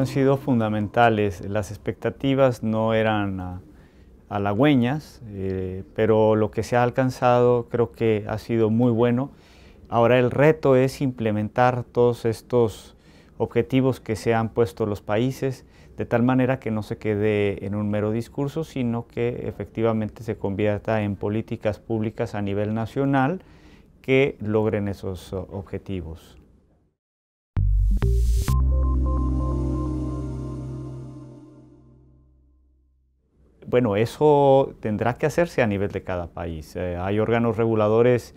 han sido fundamentales. Las expectativas no eran ah, halagüeñas, eh, pero lo que se ha alcanzado creo que ha sido muy bueno. Ahora el reto es implementar todos estos objetivos que se han puesto los países, de tal manera que no se quede en un mero discurso, sino que efectivamente se convierta en políticas públicas a nivel nacional que logren esos objetivos. Bueno, eso tendrá que hacerse a nivel de cada país. Eh, hay órganos reguladores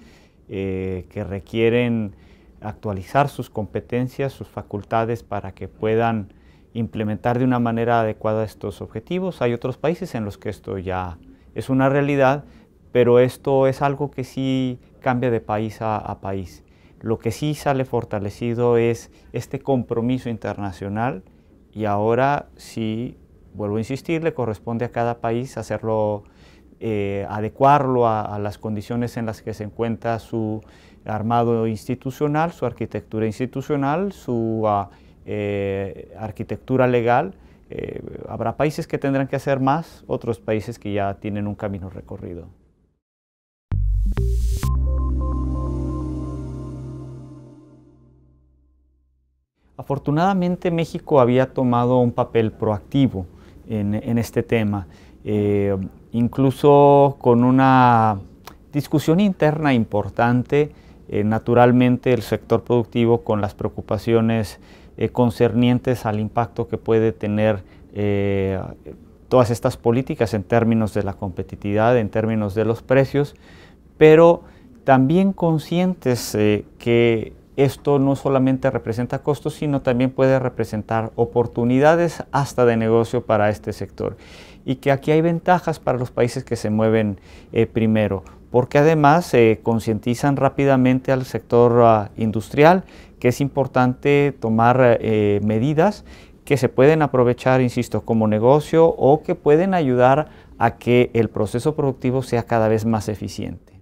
eh, que requieren actualizar sus competencias, sus facultades para que puedan implementar de una manera adecuada estos objetivos. Hay otros países en los que esto ya es una realidad, pero esto es algo que sí cambia de país a país. Lo que sí sale fortalecido es este compromiso internacional y ahora sí vuelvo a insistir, le corresponde a cada país hacerlo, eh, adecuarlo a, las condiciones en las que se encuentra su armado institucional, su arquitectura institucional, su ah, eh, arquitectura legal. Eh, habrá países que tendrán que hacer más, otros países que ya tienen un camino recorrido. Afortunadamente México había tomado un papel proactivo en, este tema, eh, incluso con una discusión interna importante, eh, naturalmente el sector productivo con las preocupaciones eh, concernientes al impacto que puede tener todas estas políticas en términos de la competitividad, en términos de los precios, pero también conscientes que esto no solamente representa costos, sino también puede representar oportunidades hasta de negocio para este sector. Y que aquí hay ventajas para los países que se mueven eh, primero, porque además se eh, concientizan rápidamente al sector ah, industrial que es importante tomar eh, medidas que se pueden aprovechar, insisto, como negocio o que pueden ayudar a que el proceso productivo sea cada vez más eficiente.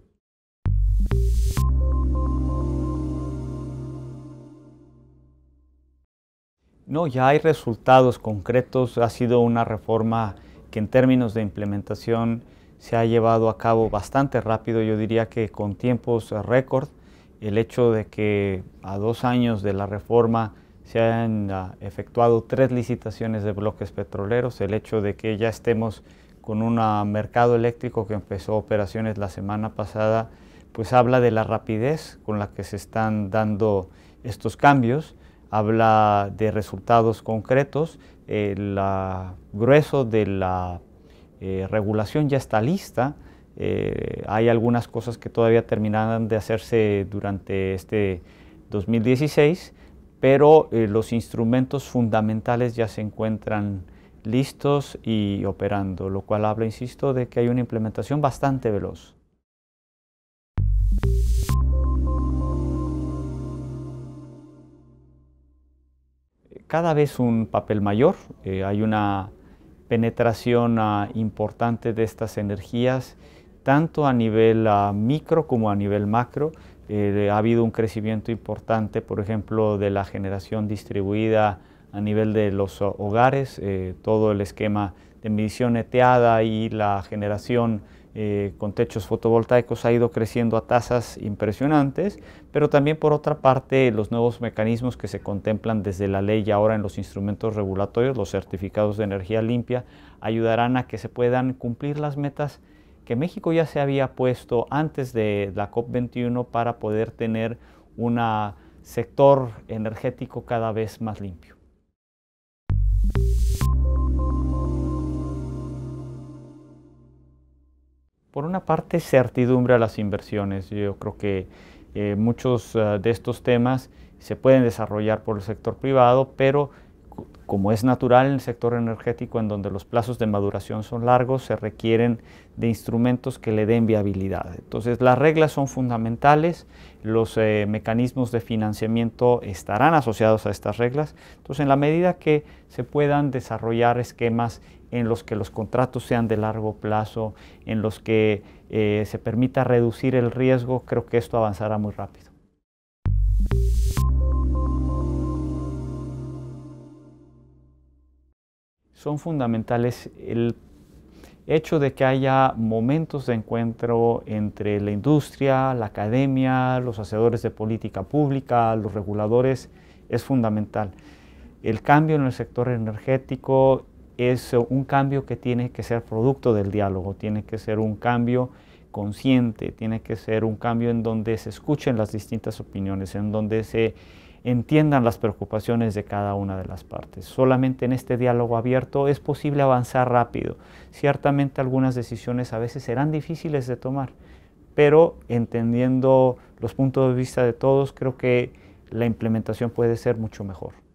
No, ya hay resultados concretos. Ha sido una reforma que en términos de implementación se ha llevado a cabo bastante rápido, yo diría que con tiempos récord. El hecho de que a dos años de la reforma se hayan ah, efectuado tres licitaciones de bloques petroleros, el hecho de que ya estemos con un ah, mercado eléctrico que empezó operaciones la semana pasada, pues habla de la rapidez con la que se están dando estos cambios habla de resultados concretos. El eh, grueso de la eh, regulación ya está lista. Eh, hay algunas cosas que todavía terminarán de hacerse durante este 2016, pero los instrumentos fundamentales ya se encuentran listos y operando, lo cual habla, insisto, de que hay una implementación bastante veloz. cada vez un papel mayor. Eh, hay una penetración ah, importante de estas energías, tanto a nivel ah, micro como a nivel macro. Eh, ha habido un crecimiento importante, por ejemplo, de la generación distribuida a nivel de los ah, hogares, eh, todo el esquema de medición eteada y la generación eh, con techos fotovoltaicos ha ido creciendo a tasas impresionantes, pero también por otra parte los nuevos mecanismos que se contemplan desde la ley y ahora en los instrumentos regulatorios, los certificados de energía limpia, ayudarán a que se puedan cumplir las metas que México ya se había puesto antes de la COP21 para poder tener un sector energético cada vez más limpio. Por una parte, certidumbre a las inversiones. Yo creo que eh, muchos ah, de estos temas se pueden desarrollar por el sector privado, pero como es natural en el sector energético, en donde los plazos de maduración son largos, se requieren de instrumentos que le den viabilidad. Entonces, las reglas son fundamentales, los eh, mecanismos de financiamiento estarán asociados a estas reglas. Entonces, en la medida que se puedan desarrollar esquemas en los que los contratos sean de largo plazo, en los que eh, se permita reducir el riesgo, creo que esto avanzará muy rápido. son fundamentales el hecho de que haya momentos de encuentro entre la industria, la academia, los hacedores de política pública, los reguladores, es fundamental. El cambio en el sector energético es un cambio que tiene que ser producto del diálogo, tiene que ser un cambio consciente, tiene que ser un cambio en donde se escuchen las distintas opiniones, en donde se entiendan las preocupaciones de cada una de las partes. Solamente en este diálogo abierto es posible avanzar rápido. Ciertamente algunas decisiones a veces serán difíciles de tomar, pero entendiendo los puntos de vista de todos, creo que la implementación puede ser mucho mejor.